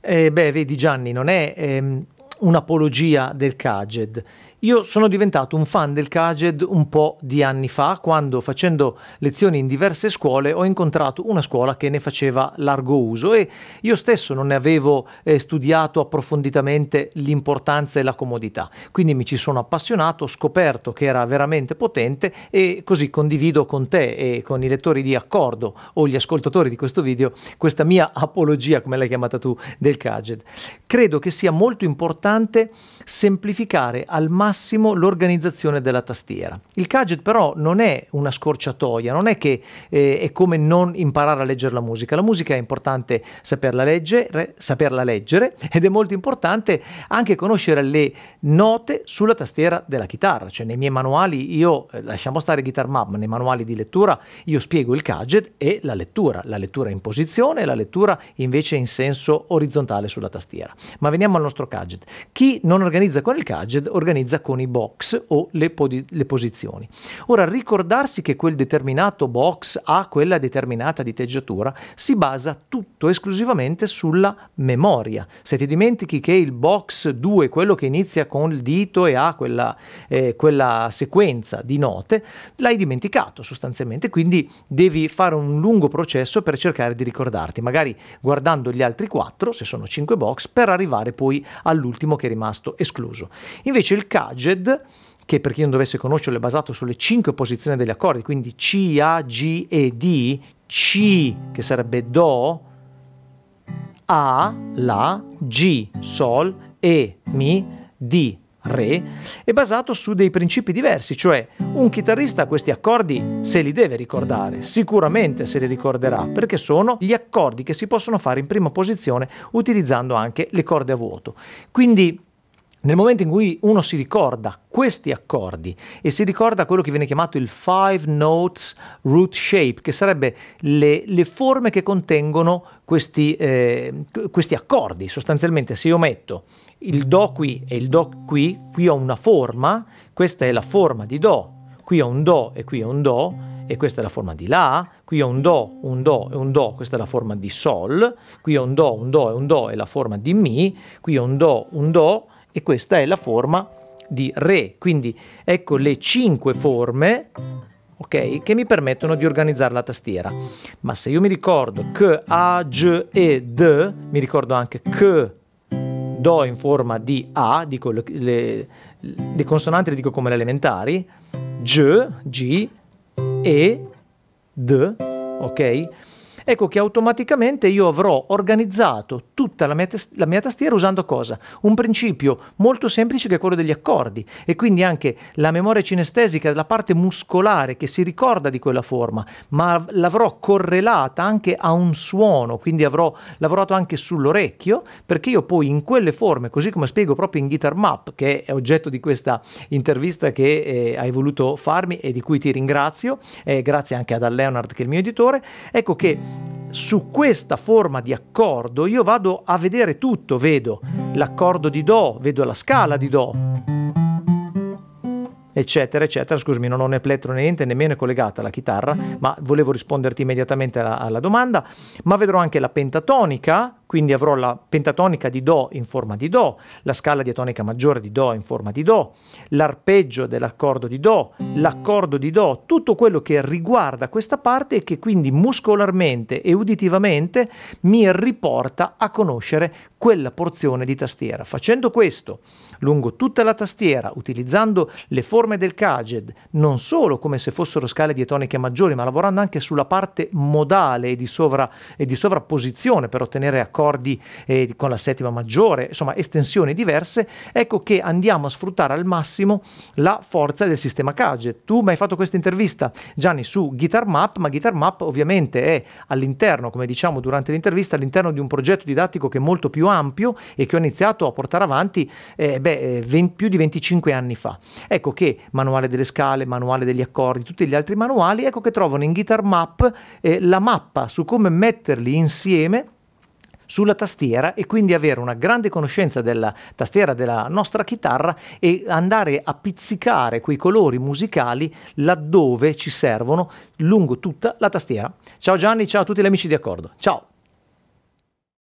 Eh, beh, vedi Gianni, non è ehm, un'apologia del Kajed. Io sono diventato un fan del Kajed un po' di anni fa, quando facendo lezioni in diverse scuole ho incontrato una scuola che ne faceva largo uso e io stesso non ne avevo eh, studiato approfonditamente l'importanza e la comodità. Quindi mi ci sono appassionato, ho scoperto che era veramente potente e così condivido con te e con i lettori di Accordo o gli ascoltatori di questo video questa mia apologia, come l'hai chiamata tu, del Kajed. Credo che sia molto importante semplificare al massimo massimo l'organizzazione della tastiera. Il gadget però non è una scorciatoia, non è che eh, è come non imparare a leggere la musica. La musica è importante saperla leggere, saperla leggere ed è molto importante anche conoscere le note sulla tastiera della chitarra. Cioè nei miei manuali io, eh, lasciamo stare Guitar Map, nei manuali di lettura io spiego il gadget e la lettura, la lettura in posizione e la lettura invece in senso orizzontale sulla tastiera. Ma veniamo al nostro gadget. Chi non organizza con il gadget organizza utilizza con i box o le, le posizioni. Ora, ricordarsi che quel determinato box ha quella determinata diteggiatura si basa tutto esclusivamente sulla memoria. Se ti dimentichi che il box 2, quello che inizia con il dito e ha quella, eh, quella sequenza di note, l'hai dimenticato sostanzialmente, quindi devi fare un lungo processo per cercare di ricordarti, magari guardando gli altri 4, se sono 5 box, per arrivare poi all'ultimo che è rimasto escluso. Invece il caso CAGED, che per chi non dovesse conoscerlo è basato sulle cinque posizioni degli accordi, quindi C, A, G e D, C che sarebbe Do, A, La, G, Sol, E, Mi, D, Re, è basato su dei principi diversi, cioè un chitarrista questi accordi se li deve ricordare, sicuramente se li ricorderà, perché sono gli accordi che si possono fare in prima posizione utilizzando anche le corde a vuoto. Quindi nel momento in cui uno si ricorda questi accordi e si ricorda quello che viene chiamato il Five Notes Root Shape, che sarebbe le, le forme che contengono questi, eh, questi, accordi. Sostanzialmente se io metto il Do qui e il Do qui, qui ho una forma, questa è la forma di Do, qui ho un Do e qui ho un Do, e questa è la forma di La, qui ho un Do, un Do e un Do, questa è la forma di Sol, qui ho un Do, un Do e un Do è la forma di Mi, qui ho un Do, un Do, e questa è la forma di Re. Quindi ecco le cinque forme ok? Che mi permettono di organizzare la tastiera. Ma se io mi ricordo K, A, G e D, mi ricordo anche K, Do in forma di A, dico le, le, le consonanti le dico come le elementari, G, G, E, D, ok? ecco che automaticamente io avrò organizzato tutta la mia, la mia tastiera usando cosa? Un principio molto semplice che è quello degli accordi e quindi anche la memoria cinestesica, la parte muscolare che si ricorda di quella forma, ma l'avrò correlata anche a un suono, quindi avrò lavorato anche sull'orecchio perché io poi in quelle forme, così come spiego proprio in Guitar Map, che è oggetto di questa intervista che eh, hai voluto farmi e di cui ti ringrazio, eh, grazie anche ad Al Leonard che è il mio editore, ecco che su questa forma di accordo io vado a vedere tutto, vedo l'accordo di Do, vedo la scala di Do, eccetera, eccetera. Scusami, non ho né plettro né niente, nemmeno è collegata la chitarra, ma volevo risponderti immediatamente alla, alla domanda. Ma vedrò anche la pentatonica, quindi avrò la pentatonica di Do in forma di Do, la scala diatonica maggiore di Do in forma di Do, l'arpeggio dell'accordo di Do, l'accordo di Do, tutto quello che riguarda questa parte e che quindi muscolarmente e uditivamente mi riporta a conoscere quella porzione di tastiera. Facendo questo lungo tutta la tastiera, utilizzando le forme del Kajed, non solo come se fossero scale diatoniche maggiori, ma lavorando anche sulla parte modale e di, sovra, e di sovrapposizione per ottenere accordi, accordi eh, con la settima maggiore, insomma estensioni diverse, ecco che andiamo a sfruttare al massimo la forza del sistema Cage. Tu mi hai fatto questa intervista, Gianni, su Guitar Map, ma Guitar Map ovviamente è all'interno, come diciamo durante l'intervista, all'interno di un progetto didattico che è molto più ampio e che ho iniziato a portare avanti eh, beh, 20, eh, più di 25 anni fa. Ecco che manuale delle scale, manuale degli accordi, tutti gli altri manuali, ecco che trovano in Guitar Map eh, la mappa su come metterli insieme sulla tastiera e quindi avere una grande conoscenza della tastiera della nostra chitarra e andare a pizzicare quei colori musicali laddove ci servono lungo tutta la tastiera. Ciao Gianni, ciao a tutti gli amici di Accordo. Ciao!